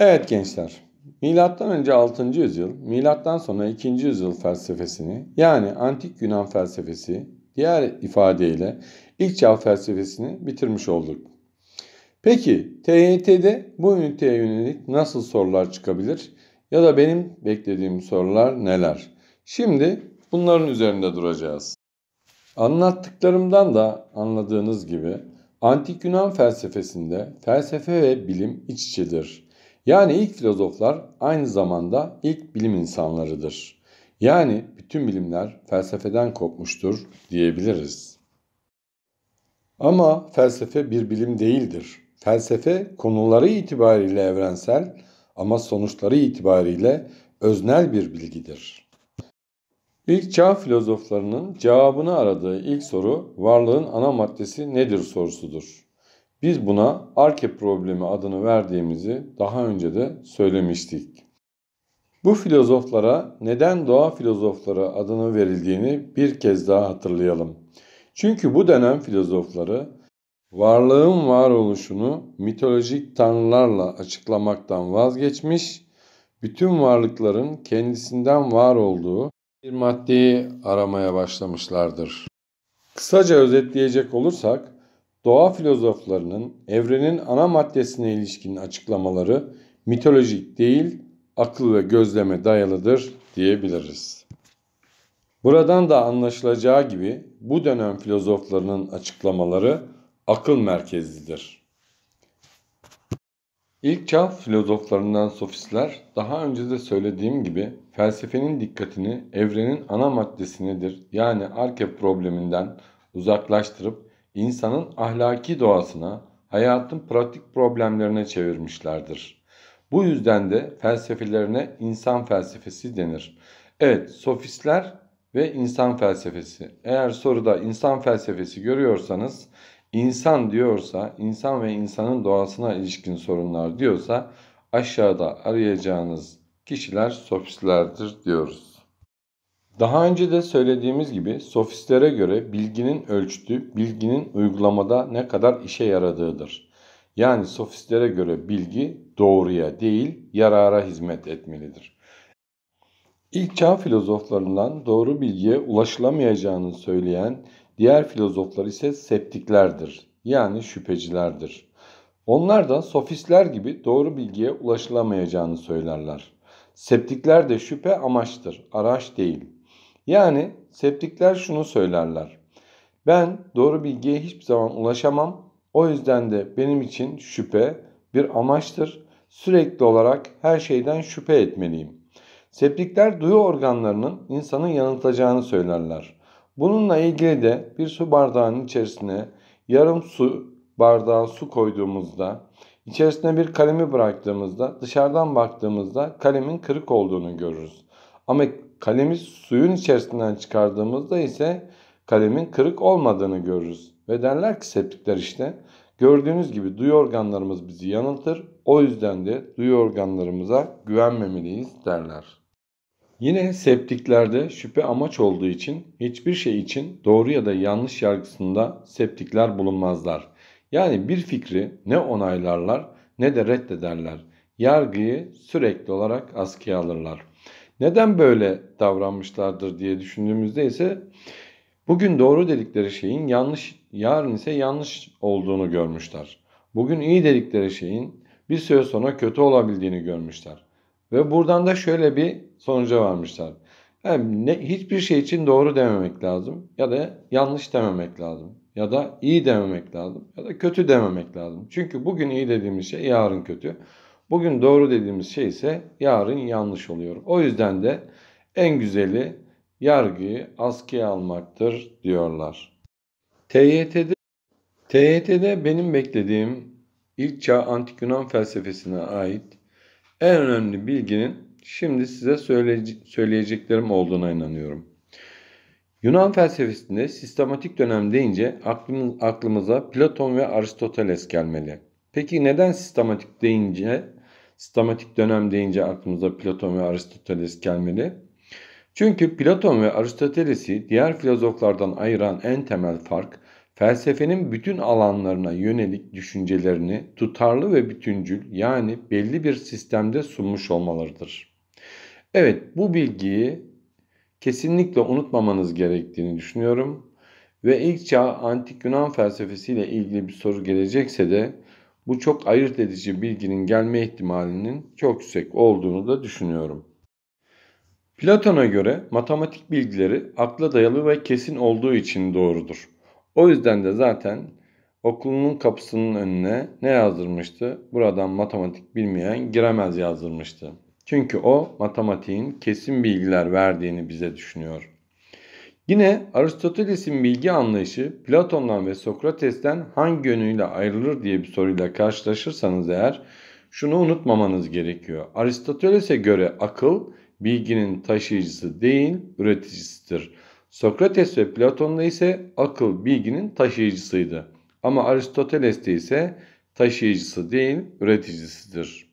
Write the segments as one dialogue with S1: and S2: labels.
S1: Evet gençler. Milattan önce 6. yüzyıl, milattan sonra 2. yüzyıl felsefesini yani antik Yunan felsefesi diğer ifadeyle ilk çağ felsefesini bitirmiş olduk. Peki TYT'de bu üniteye yönelik nasıl sorular çıkabilir ya da benim beklediğim sorular neler? Şimdi bunların üzerinde duracağız. Anlattıklarımdan da anladığınız gibi antik Yunan felsefesinde felsefe ve bilim iç içedir. Yani ilk filozoflar aynı zamanda ilk bilim insanlarıdır. Yani bütün bilimler felsefeden kopmuştur diyebiliriz. Ama felsefe bir bilim değildir. Felsefe konuları itibariyle evrensel ama sonuçları itibariyle öznel bir bilgidir. İlk çağ filozoflarının cevabını aradığı ilk soru varlığın ana maddesi nedir sorusudur. Biz buna arke problemi adını verdiğimizi daha önce de söylemiştik. Bu filozoflara neden doğa filozofları adını verildiğini bir kez daha hatırlayalım. Çünkü bu dönem filozofları varlığın varoluşunu mitolojik tanrılarla açıklamaktan vazgeçmiş, bütün varlıkların kendisinden var olduğu bir maddeyi aramaya başlamışlardır. Kısaca özetleyecek olursak, doğa filozoflarının evrenin ana maddesine ilişkin açıklamaları mitolojik değil, akıl ve gözleme dayalıdır diyebiliriz. Buradan da anlaşılacağı gibi bu dönem filozoflarının açıklamaları akıl merkezlidir. İlk çağ filozoflarından sofistler daha önce de söylediğim gibi felsefenin dikkatini evrenin ana maddesi yani arke probleminden uzaklaştırıp insanın ahlaki doğasına, hayatın pratik problemlerine çevirmişlerdir. Bu yüzden de felsefelerine insan felsefesi denir. Evet, sofistler ve insan felsefesi. Eğer soruda insan felsefesi görüyorsanız, insan diyorsa, insan ve insanın doğasına ilişkin sorunlar diyorsa aşağıda arayacağınız kişiler sofistlerdir diyoruz. Daha önce de söylediğimiz gibi sofistlere göre bilginin ölçtü, bilginin uygulamada ne kadar işe yaradığıdır. Yani sofistlere göre bilgi doğruya değil yarara hizmet etmelidir. İlk çağ filozoflarından doğru bilgiye ulaşılamayacağını söyleyen diğer filozoflar ise septiklerdir. Yani şüphecilerdir. Onlar da sofistler gibi doğru bilgiye ulaşılamayacağını söylerler. Septikler de şüphe amaçtır, araç değil. Yani septikler şunu söylerler. Ben doğru bilgiye hiçbir zaman ulaşamam. O yüzden de benim için şüphe bir amaçtır. Sürekli olarak her şeyden şüphe etmeliyim. Septikler duyu organlarının insanın yanıltacağını söylerler. Bununla ilgili de bir su bardağının içerisine yarım su bardağı su koyduğumuzda, içerisine bir kalemi bıraktığımızda, dışarıdan baktığımızda kalemin kırık olduğunu görürüz. Ama kalemi suyun içerisinden çıkardığımızda ise kalemin kırık olmadığını görürüz. Ve derler ki septikler işte gördüğünüz gibi duyu organlarımız bizi yanıltır. O yüzden de duyu organlarımıza güvenmemeliyiz derler. Yine septiklerde şüphe amaç olduğu için hiçbir şey için doğru ya da yanlış yargısında septikler bulunmazlar. Yani bir fikri ne onaylarlar ne de reddederler. Yargıyı sürekli olarak askıya alırlar. Neden böyle davranmışlardır diye düşündüğümüzde ise bugün doğru dedikleri şeyin yanlış, yarın ise yanlış olduğunu görmüşler. Bugün iyi dedikleri şeyin bir süre sonra kötü olabildiğini görmüşler. Ve buradan da şöyle bir sonuca varmışlar. Yani ne, hiçbir şey için doğru dememek lazım ya da yanlış dememek lazım ya da iyi dememek lazım ya da kötü dememek lazım. Çünkü bugün iyi dediğimiz şey yarın kötü. Bugün doğru dediğimiz şey ise yarın yanlış oluyor. O yüzden de en güzeli yargıyı askıya almaktır diyorlar. TYT'de TYT'de benim beklediğim ilk çağ antik Yunan felsefesine ait en önemli bilginin şimdi size söyleyeceklerim olduğuna inanıyorum. Yunan felsefesinde sistematik dönem deyince aklımız, aklımıza Platon ve Aristoteles gelmeli. Peki neden sistematik deyince Sistematik dönem deyince aklımıza Platon ve Aristoteles gelmeli. Çünkü Platon ve Aristoteles'i diğer filozoflardan ayıran en temel fark felsefenin bütün alanlarına yönelik düşüncelerini tutarlı ve bütüncül yani belli bir sistemde sunmuş olmalarıdır. Evet bu bilgiyi kesinlikle unutmamanız gerektiğini düşünüyorum. Ve ilk çağ antik Yunan felsefesiyle ilgili bir soru gelecekse de bu çok ayırt edici bilginin gelme ihtimalinin çok yüksek olduğunu da düşünüyorum. Platon'a göre matematik bilgileri akla dayalı ve kesin olduğu için doğrudur. O yüzden de zaten okulunun kapısının önüne ne yazdırmıştı? Buradan matematik bilmeyen giremez yazdırmıştı. Çünkü o matematiğin kesin bilgiler verdiğini bize düşünüyor. Yine Aristoteles'in bilgi anlayışı Platon'dan ve Sokrates'ten hangi yönüyle ayrılır diye bir soruyla karşılaşırsanız eğer şunu unutmamanız gerekiyor. Aristoteles'e göre akıl bilginin taşıyıcısı değil üreticisidir. Sokrates ve Platon'da ise akıl bilginin taşıyıcısıydı. Ama Aristoteles'te ise taşıyıcısı değil üreticisidir.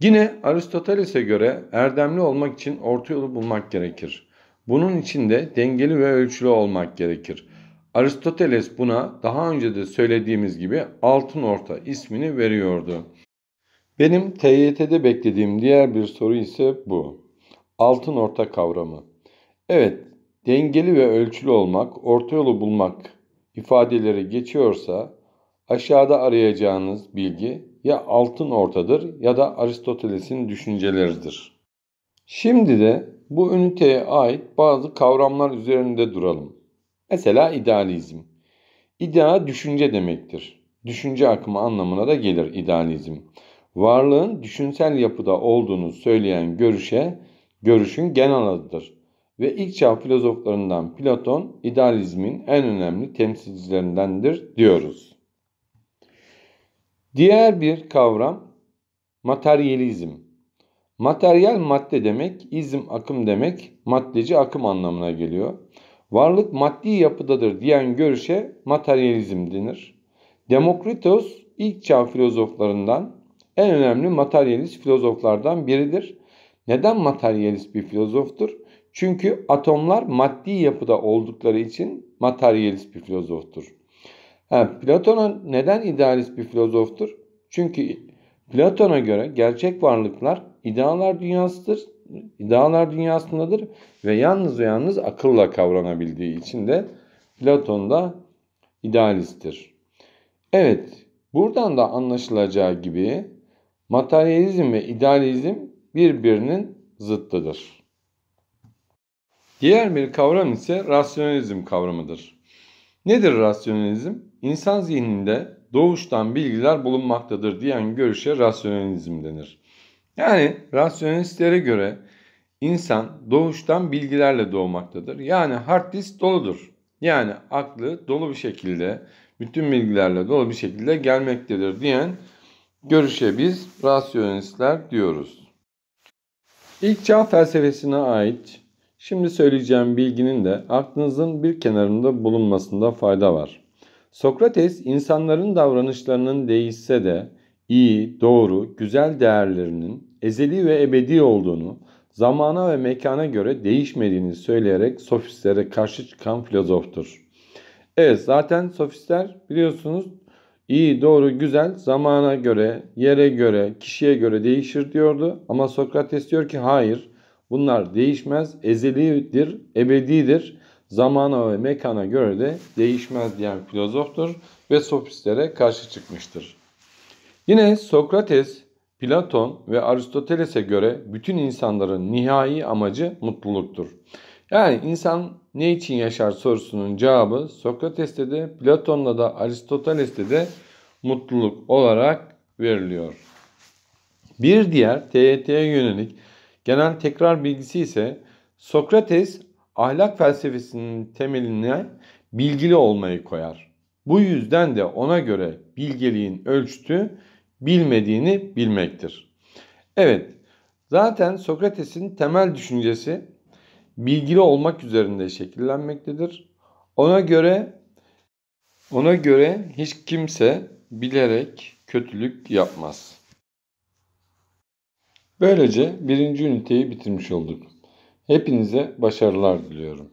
S1: Yine Aristoteles'e göre erdemli olmak için orta yolu bulmak gerekir. Bunun için de dengeli ve ölçülü olmak gerekir. Aristoteles buna daha önce de söylediğimiz gibi altın orta ismini veriyordu. Benim TYT'de beklediğim diğer bir soru ise bu. Altın orta kavramı. Evet, dengeli ve ölçülü olmak, orta yolu bulmak ifadeleri geçiyorsa aşağıda arayacağınız bilgi ya altın ortadır ya da Aristoteles'in düşünceleridir. Şimdi de bu üniteye ait bazı kavramlar üzerinde duralım. Mesela idealizm. İdea düşünce demektir. Düşünce akımı anlamına da gelir idealizm. Varlığın düşünsel yapıda olduğunu söyleyen görüşe görüşün genel adıdır. Ve ilk çağ filozoflarından Platon idealizmin en önemli temsilcilerindendir diyoruz. Diğer bir kavram materyalizm. Materyal madde demek, izm akım demek, maddeci akım anlamına geliyor. Varlık maddi yapıdadır diyen görüşe materyalizm denir. Demokritos ilk çağ filozoflarından en önemli materyalist filozoflardan biridir. Neden materyalist bir filozoftur? Çünkü atomlar maddi yapıda oldukları için materyalist bir filozoftur. Ha, Platon neden idealist bir filozoftur? Çünkü Platon'a göre gerçek varlıklar idealar dünyasıdır, idealar dünyasındadır ve yalnız ve yalnız akılla kavranabildiği için de Platon da idealisttir. Evet, buradan da anlaşılacağı gibi materyalizm ve idealizm birbirinin zıttıdır. Diğer bir kavram ise rasyonalizm kavramıdır. Nedir rasyonalizm? İnsan zihninde doğuştan bilgiler bulunmaktadır diyen görüşe rasyonalizm denir. Yani rasyonelistlere göre insan doğuştan bilgilerle doğmaktadır. Yani hard disk doludur. Yani aklı dolu bir şekilde, bütün bilgilerle dolu bir şekilde gelmektedir diyen görüşe biz rasyonelistler diyoruz. İlk çağ felsefesine ait şimdi söyleyeceğim bilginin de aklınızın bir kenarında bulunmasında fayda var. Sokrates insanların davranışlarının değişse de iyi, doğru, güzel değerlerinin ezeli ve ebedi olduğunu, zamana ve mekana göre değişmediğini söyleyerek sofistlere karşı çıkan filozoftur. Evet zaten sofistler biliyorsunuz iyi, doğru, güzel zamana göre, yere göre, kişiye göre değişir diyordu. Ama Sokrates diyor ki hayır bunlar değişmez, ezelidir, ebedidir zamana ve mekana göre de değişmez diyen filozoftur ve sofistlere karşı çıkmıştır. Yine Sokrates, Platon ve Aristoteles'e göre bütün insanların nihai amacı mutluluktur. Yani insan ne için yaşar sorusunun cevabı Sokrates'te de Platon'la da Aristoteles'te de mutluluk olarak veriliyor. Bir diğer TYT'ye yönelik genel tekrar bilgisi ise Sokrates ahlak felsefesinin temeline bilgili olmayı koyar. Bu yüzden de ona göre bilgeliğin ölçtü bilmediğini bilmektir. Evet, zaten Sokrates'in temel düşüncesi bilgili olmak üzerinde şekillenmektedir. Ona göre ona göre hiç kimse bilerek kötülük yapmaz. Böylece birinci üniteyi bitirmiş olduk. Hepinize başarılar diliyorum.